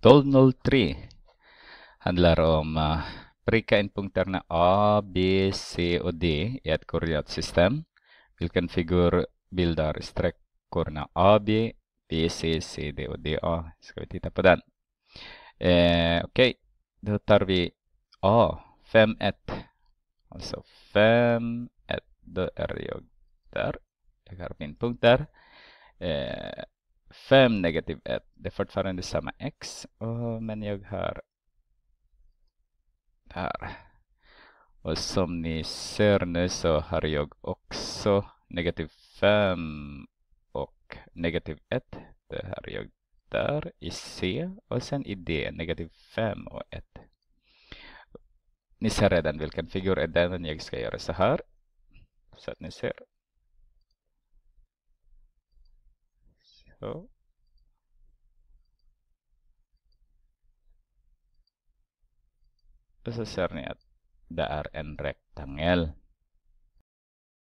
1203 handlar om uh, pricka in punkterna A, B, C och D i ett koordinatsystem. Vilken figur bildar sträckorna AB, C, D och DA? Ska vi titta på den. Eh, Okej, okay. då tar vi A, 5, 1. Alltså 5, 1. Då är jag där. Jag har min punkt där. Eh, 5 negativ 1. Det är fortfarande samma x. Oh, men jag har här. Och som ni ser nu så har jag också negativ 5 och negativ 1. Det har jag där i C och sen i D negativ 5 och 1. Ni ser redan vilken figur är den. Jag ska göra så här. Så att ni ser. Ja. Sesar niat daar en rectangle.